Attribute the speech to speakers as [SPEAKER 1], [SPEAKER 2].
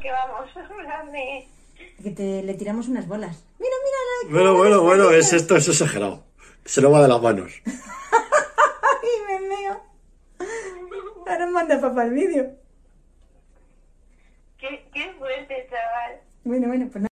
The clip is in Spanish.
[SPEAKER 1] que vamos, dame Que
[SPEAKER 2] te, le tiramos unas bolas.
[SPEAKER 1] Mira, mira. Bueno, bueno,
[SPEAKER 3] bueno, es esto es exagerado. Se lo va de las manos.
[SPEAKER 4] Ay, me meo. Ahora manda papá el vídeo.
[SPEAKER 5] Qué, qué fuerte, chaval.
[SPEAKER 6] Bueno, bueno, pues nada.